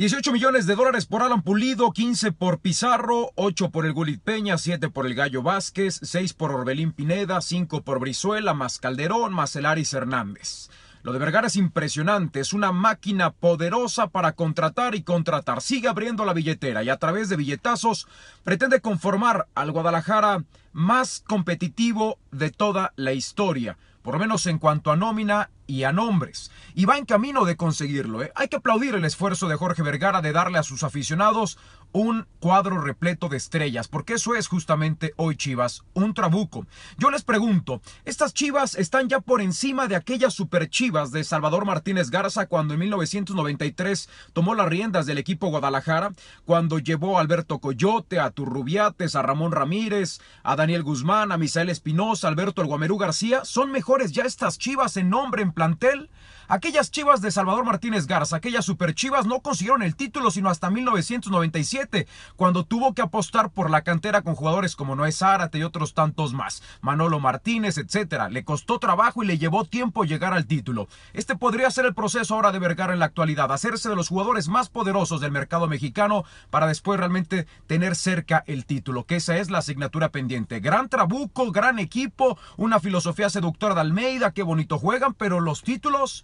18 millones de dólares por Alan Pulido, 15 por Pizarro, 8 por el Gulit Peña, 7 por el Gallo Vázquez, 6 por Orbelín Pineda, 5 por Brizuela, más Calderón, más Elaris Hernández. Lo de Vergara es impresionante, es una máquina poderosa para contratar y contratar. Sigue abriendo la billetera y a través de billetazos pretende conformar al Guadalajara más competitivo de toda la historia por lo menos en cuanto a nómina y a nombres. Y va en camino de conseguirlo. ¿eh? Hay que aplaudir el esfuerzo de Jorge Vergara de darle a sus aficionados un cuadro repleto de estrellas, porque eso es justamente hoy Chivas, un trabuco. Yo les pregunto, ¿estas Chivas están ya por encima de aquellas super Chivas de Salvador Martínez Garza cuando en 1993 tomó las riendas del equipo Guadalajara, cuando llevó a Alberto Coyote, a Turrubiates, a Ramón Ramírez, a Daniel Guzmán, a Misael Espinosa, Alberto El García? ¿Son mejores ya estas chivas en nombre, en plantel. Aquellas chivas de Salvador Martínez Garza, aquellas super chivas, no consiguieron el título sino hasta 1997, cuando tuvo que apostar por la cantera con jugadores como Noé Zárate y otros tantos más, Manolo Martínez, etcétera Le costó trabajo y le llevó tiempo llegar al título. Este podría ser el proceso ahora de Vergara en la actualidad, hacerse de los jugadores más poderosos del mercado mexicano para después realmente tener cerca el título, que esa es la asignatura pendiente. Gran trabuco, gran equipo, una filosofía seductora de Almeida, qué bonito juegan, pero los títulos,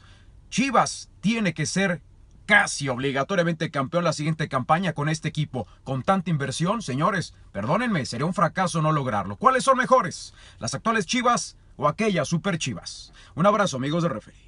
Chivas tiene que ser casi obligatoriamente campeón la siguiente campaña con este equipo. Con tanta inversión, señores, perdónenme, sería un fracaso no lograrlo. ¿Cuáles son mejores? ¿Las actuales Chivas o aquellas Super Chivas? Un abrazo, amigos de Referee.